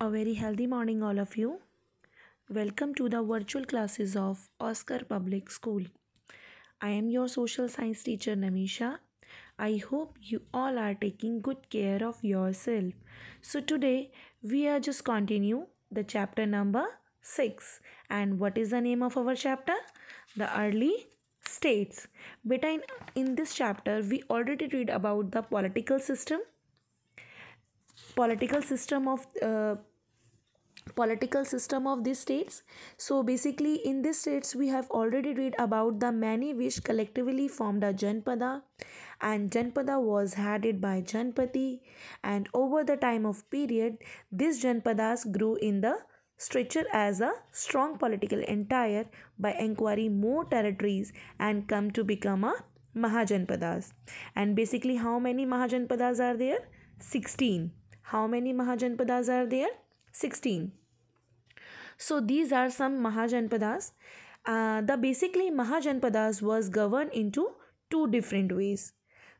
A very healthy morning, all of you. Welcome to the virtual classes of Oscar Public School. I am your social science teacher, Namisha. I hope you all are taking good care of yourself. So, today we are just continue the chapter number 6. And what is the name of our chapter? The early states beta in, in this chapter we already read about the political system political system of uh, political system of these states so basically in these states we have already read about the many which collectively formed a janpada and janpada was headed by janpati and over the time of period these janpadas grew in the structure as a strong political entire by acquiring more territories and come to become a mahajanpadas and basically how many mahajanpadas are there 16 how many mahajanpadas are there 16. So these are some Mahajanpadas. Uh, the basically Mahajanpadas was governed into two different ways.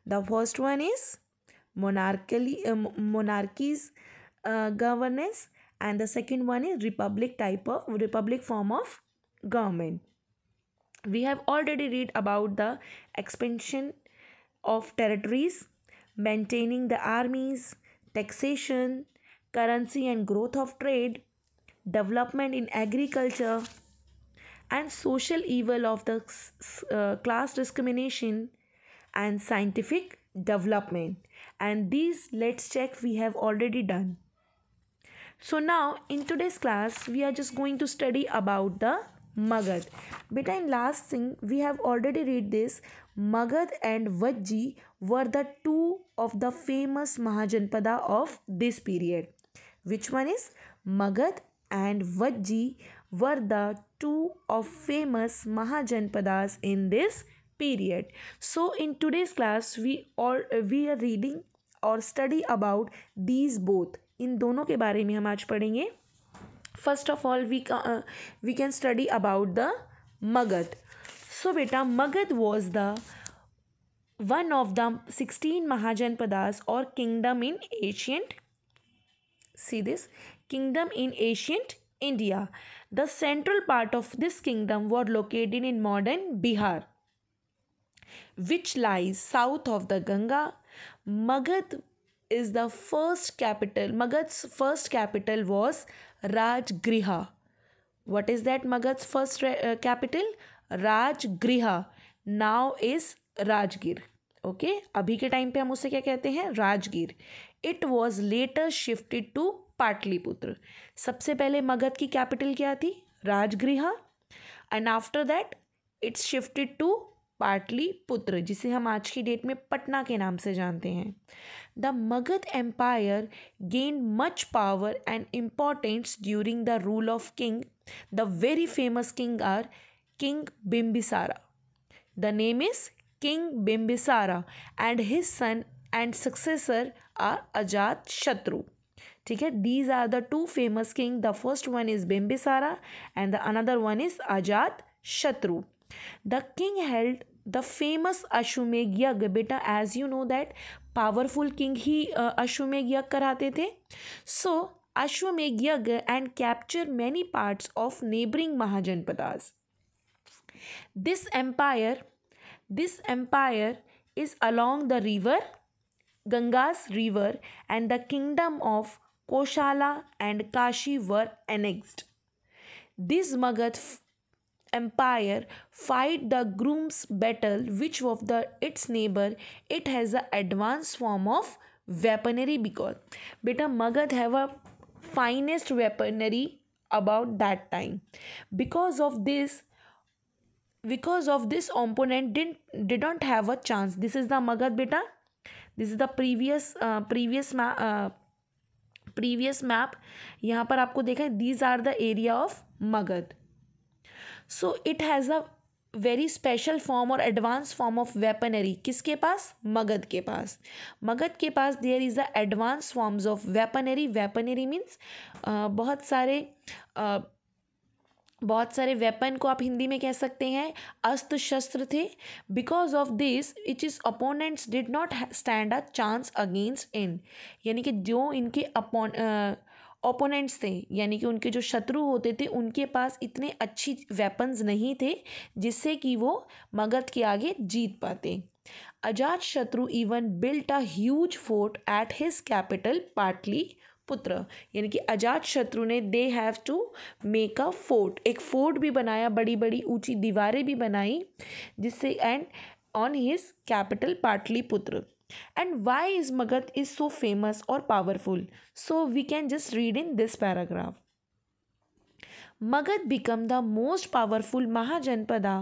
The first one is monarchically uh, monarchies uh, governance and the second one is republic type of republic form of government. We have already read about the expansion of territories, maintaining the armies, taxation, currency and growth of trade, development in agriculture, and social evil of the uh, class discrimination and scientific development. And these let's check we have already done. So now in today's class we are just going to study about the Magad. Beta in last thing we have already read this Magad and Vajji were the two of the famous Mahajanpada of this period. which one is Magad and Vajji were the two of famous Mahajanpadas in this period. So in today's class we all we are reading or study about these both in dono ke bare mein hum aaj padhenge first of all we uh, we can study about the Magadh so beta Magadh was the one of the 16 mahajanpadas or kingdom in ancient see this kingdom in ancient India. The central part of this kingdom was located in modern Bihar which lies south of the Ganga. Magad is the first capital. Magad's first capital was Rajgriha. What is that Magad's first uh, capital? Rajgriha. Now is rajgir okay? abhi ke time pe hum use kya kehte hain rajgir it was later shifted to Pataliputra सबसे पहले मगध की capital क्या थी Rajgriha and after that it's shifted to Pataliputra जिसे हम आज की date में पटना के नाम से जानते हैं the Magadh empire gain much power and importance during the rule of king the very famous king are king Bimbisara the name is king Bimbisara and his son and successor uh Ajatashatru ठीक है these are the two famous king the first one is Bimbisara and the another one is Ajatashatru the king held the famous Ashwamedha yajna बेटा as you know that powerful king ही अश्वमेघ यज्ञ कराते थे so Ashwamedha yajna and capture many parts of neighbouring mahajanapadas this empire this empire is along the river Ganga's river and the kingdom of Koshala and Kashi were annexed. This Magad empire fight the Groom's battle which of the its neighbor it has an advanced form of weaponry because beta Magad have a finest weaponry about that time because of this because of this opponent didn't didn't have a chance this is the Magad beta this is the previous previous previous map यहाँ पर आपको देखा है these are the area of Magadh so it has a very special form और advance form of weaponry किसके पास मगध के पास मगध के पास there is the advance forms of weaponry weaponry means बहुत सारे uh, बहुत सारे वेपन को आप हिंदी में कह सकते हैं अस्त्र शस्त्र थे because of this each is opponents did not stand a chance against in यानी कि जो इनके अपोन ओपोनेंट्स थे यानी कि उनके जो शत्रु होते थे उनके पास इतने अच्छी वेपन्स नहीं थे जिससे कि वो मगध के आगे जीत पाते Ajatashatru even built a huge fort at his capital Pataliputra यानी कि अजात शत्रु ने they have to make a fort एक फोर्ट भी बनाया बड़ी बड़ी ऊंची दीवारें भी बनाई जिससे and on his capital Pataliputra and why is Magadh is so famous और powerful so we can just read in this paragraph Magadh become the most powerful mahajanapada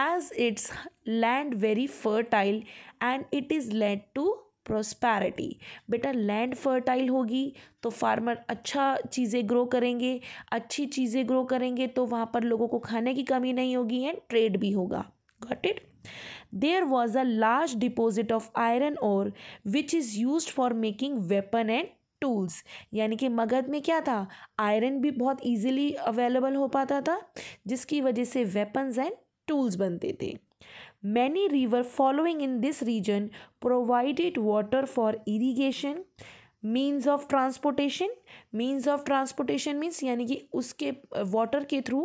as its land very fertile and it is led to prosperity बेटा land fertile होगी तो farmer अच्छा चीज़ें grow करेंगे अच्छी चीज़ें grow करेंगे तो वहाँ पर लोगों को खाने की कमी नहीं होगी एंड ट्रेड भी होगा got it there was a large deposit of iron और which is use for making weapon and tools यानी कि मगध में क्या था आयरन भी बहुत ईजिली अवेलेबल हो पाता था जिसकी वजह से वेपन्स एंड टूल्स बनते थे Many river following in this region provided water for irrigation means of transportation means of transportation means यानी कि उसके वाटर के थ्रू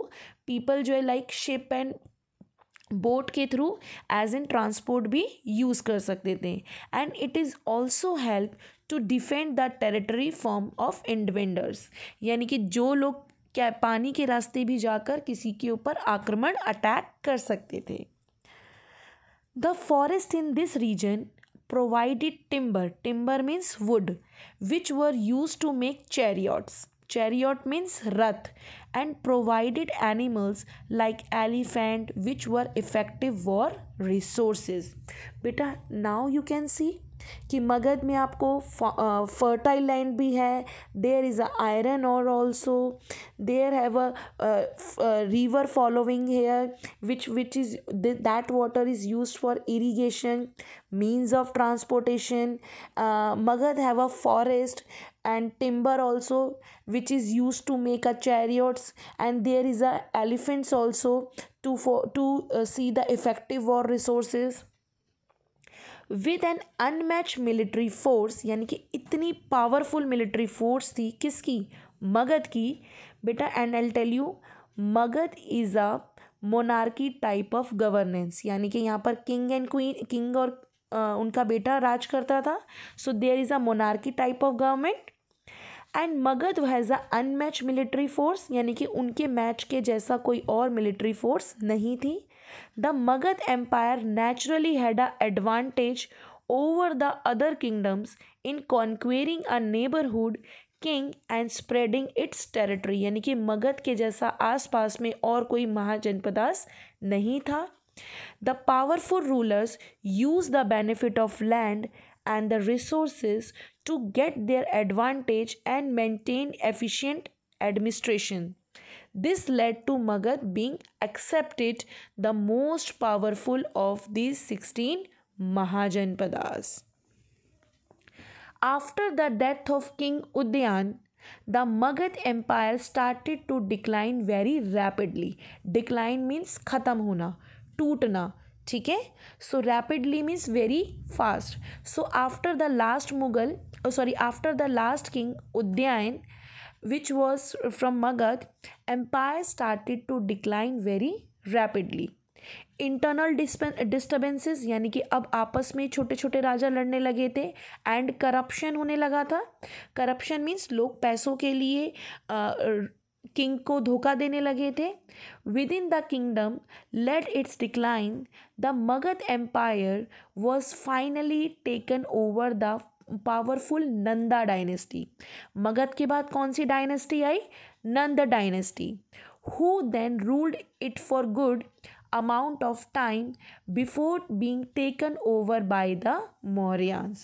पीपल जो है लाइक शिप एंड बोट के थ्रू एज इन ट्रांसपोर्ट भी यूज़ कर सकते थे and it is also help to defend the territory form of invaders यानी कि जो लोग क्या पानी के रास्ते भी जाकर किसी के ऊपर आक्रमण अटैक कर सकते थे the forest in this region provided timber timber means wood which were used to make chariots chariot means rath and provided animals like elephant which were effective war resources beta now you can see कि मगध में आपको fertile land भी है there is a iron और also there have a river following here which which is that water is use for irrigation means of transportation Magadh have a forest and timber also which is use to make a chariots and there is a elephants also to to see the effective war resources with an unmatch military force यानी कि इतनी powerful military force थी किसकी मगध की बेटा and I'll tell you Magadh is a monarchy type of governance यानी कि यहाँ पर किंग एंड क्वीन किंग और आ, उनका बेटा राज करता था so there is a monarchy type of government and Magadh has a unmatch military force यानी कि उनके मैच के जैसा कोई और मिलिट्री फोर्स नहीं थी the Magadh empire naturally had a advantage over the other kingdoms in conquering a neighbourhood king and spreading its territory यानी कि मगध के जैसा आसपास में और कोई महाजनपदास नहीं था the powerful rulers use the benefit of land and the resources to get their advantage and maintain efficient administration This led to Magad being accepted the most powerful of these 16 Mahajanpadas. After the death of King Udayan, the Magad Empire started to decline very rapidly. Decline means khatam hona, tootna. ठीक है so rapidly means very fast so after the last Mughal sorry, after the last king Udayan. which was from Magad, empire started to decline very rapidly. Internal disturbances यानी कि अब आपस में छोटे छोटे राजा लड़ने लगे थे एंड करप्शन होने लगा था करप्शन मीन्स लोग पैसों के लिए किंग को धोखा देने लगे थे with in the kingdom late its decline the Magadh empire was finally taken over the powerful Nanda dynasty Magadha के बाद कौन सी डायनेस्टी आई Nanda dynasty who then ruled it for good amount of time before being taken over by the Mauryans.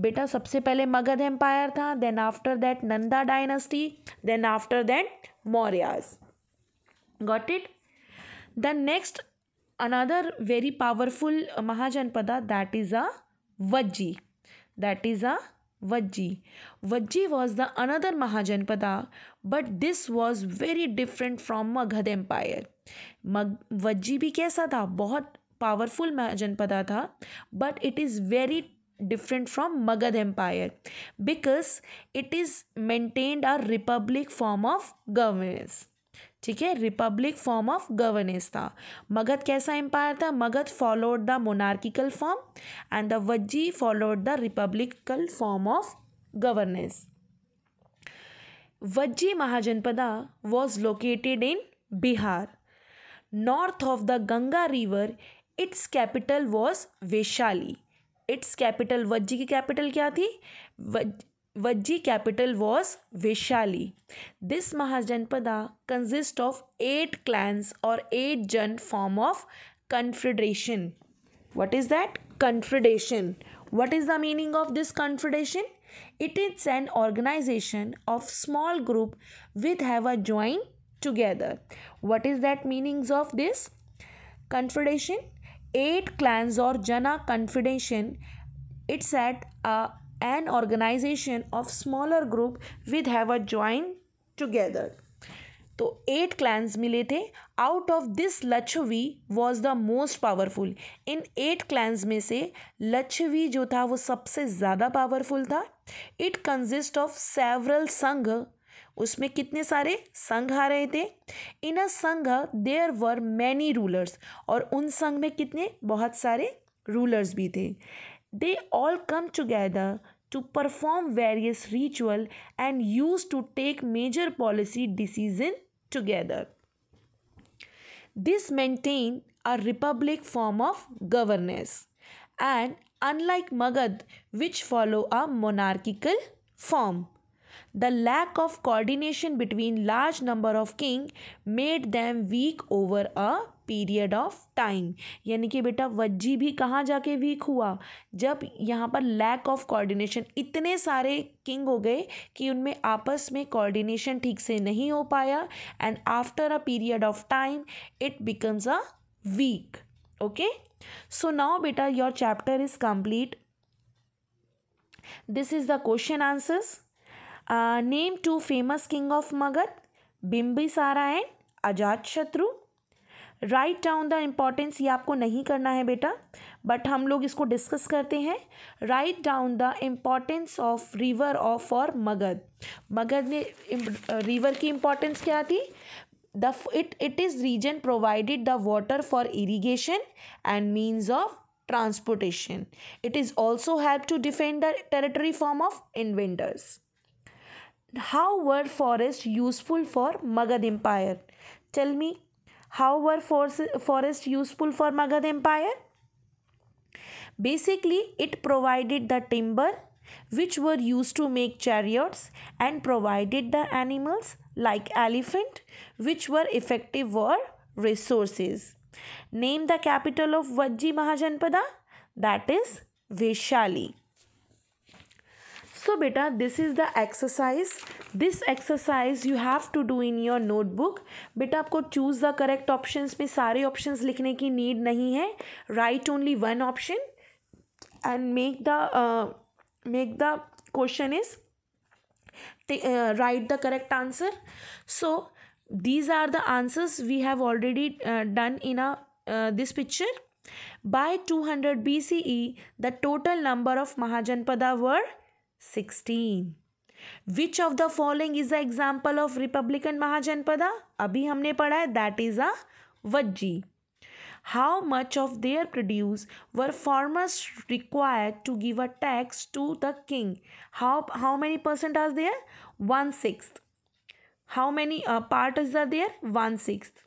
बेटा सबसे पहले Magadha empire था then after that Nanda dynasty then after that Mauryas got it the next another very powerful महाजनपदा that is a Vajji that is a Vajji Vajji was the another mahajanapada but this was very different from Magadha empire मग वज्जी भी कैसा था बहुत powerful mahajanapada था but it is very different from Magadha empire because it is maintained a republic form of governance ठीक है Republic form of governance था मगध कैसा एम्पायर था Magadha followed the monarchical form and the Vajji followed the republican form of governance Vajji mahajanapada was located in Bihar north of the Ganga river its capital was Vaishali its capital Vajji की capital क्या थी Vajji capital was Vishali. This Mahajanpada consists of 8 clans or 8 jan form of confederation. What is that? Confederation. What is the meaning of this confederation? It is an organization of small group which have a join together. What is that meanings of this? Confederation. 8 clans or Jana confederation. It's at a an organization of smaller group with have a joined together तो eight clans मिले थे out of this Licchavi was the most powerful in eight clans में से लच्छवी जो था वो सबसे ज़्यादा पावरफुल था इट कंजिस्ट ऑफ सेवरल संघ उसमें कितने सारे संघ आ रहे थे इन अ संघ देयर वर मैनी रूलर्स और उन संघ में कितने बहुत सारे रूलर्स भी थे They all come together to perform various ritual and used to take major policy decision together. This maintained a republic form of governance and unlike Magad which follow a monarchical form. The lack of coordination between large number of king made them weak over a period of time यानी कि बेटा वज्जी भी कहाँ जाके week हुआ जब यहाँ पर लैक ऑफ कोऑर्डिनेशन इतने सारे किंग हो गए कि उनमें आपस में कोऑर्डिनेशन ठीक से नहीं हो पाया and after a period of time it becomes a weak okay so now बेटा your chapter is complete this is the question answers name two famous king of Magadha magad Bimbisara and Ajatashatru right down the importance ये आपको नहीं करना है बेटा but हम लोग इसको डिस्कस करते हैं write down the importance of river of और मगध मगध में रिवर uh, की इम्पॉर्टेंस क्या थी the it it is reason provided the water for irrigation and means of transportation it is also help to defend the territory form of invaders. How were forest useful for Magadha empire tell me How were forests useful for Magad Empire? Basically, it provided the timber which were used to make chariots and provided the animals like elephant which were effective war resources. Name the capital of Vajji Mahajanpada that is Vaishali. So बेटा this is the exercise this exercise you have to do in your notebook बेटा आपको choose the correct options में सारे options लिखने की need नहीं है right only one option and make the make the question is right the correct answer so these are the answers we have already done in a this picture by two hundred B C E the total number of mahajanapada word 16. Which of the following is the example of Republican Mahajanpada? Abhi, हमने पढ़ा है that is a Vajji. How much of their produce were farmers required to give a tax to the king? How, how many percent are there? One sixth. How many uh, parties are there? One sixth.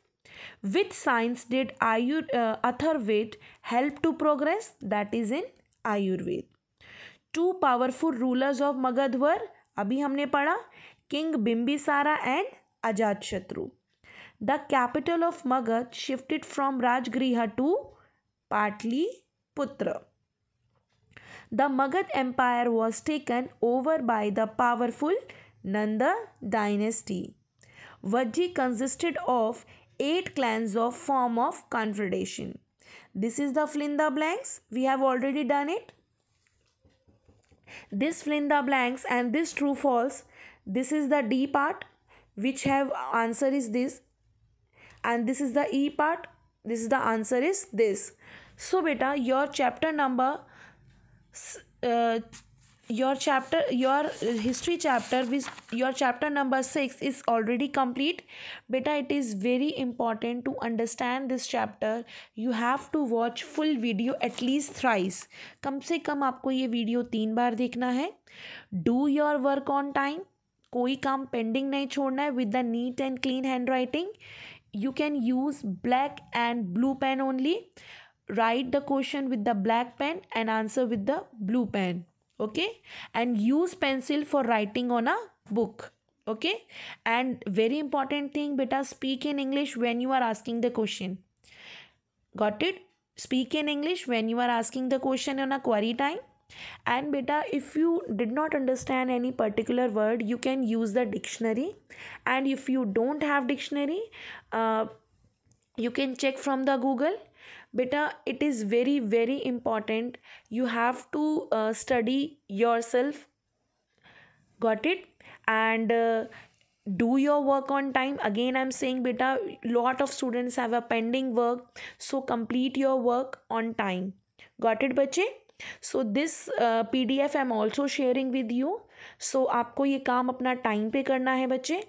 Which science did Ayur, uh, Atharved help to progress? That is in Ayurveda. Two powerful rulers of Magadha were अभी हमने पढ़ा king Bimbisara and Ajatashatru the capital of Magadha shifted from Rajgriha to Pataliputra the Magadh empire was taken over by the powerful Nanda dynasty Vajji consisted of eight clans of form of confederation this is the fill in the blanks we have already done it this fill in the blanks and this true false this is the d part which have answer is this and this is the e part this is the answer is this so beta your chapter number uh, your chapter your history chapter with your chapter number 6 is already complete beta it is very important to understand this chapter you have to watch full video at least thrice kam se kam aapko ye video teen bar dekhna hai do your work on time koi kaam pending nahi chhodna hai with the neat and clean handwriting you can use black and blue pen only write the question with the black pen and answer with the blue pen okay and use pencil for writing on a book okay and very important thing beta speak in english when you are asking the question got it speak in english when you are asking the question on a query time and beta if you did not understand any particular word you can use the dictionary and if you don't have dictionary uh, you can check from the google बेटा it is very very important you have to study yourself got it and do your work on time again i'm saying beta lot of students have a pending work so complete your work on time got it bache so this uh, pdf i'm also sharing with you so आपको ये काम अपना time पे करना है बच्चे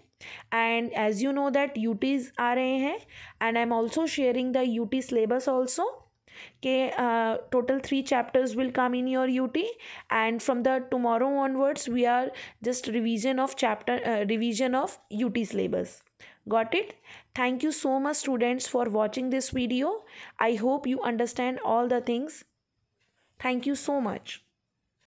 and as you know that UTs are rahe and I'm also sharing the UT syllabus also ke uh, total three chapters will come in your UT and from the tomorrow onwards we are just revision of chapter uh, revision of UT syllabus got it thank you so much students for watching this video i hope you understand all the things thank you so much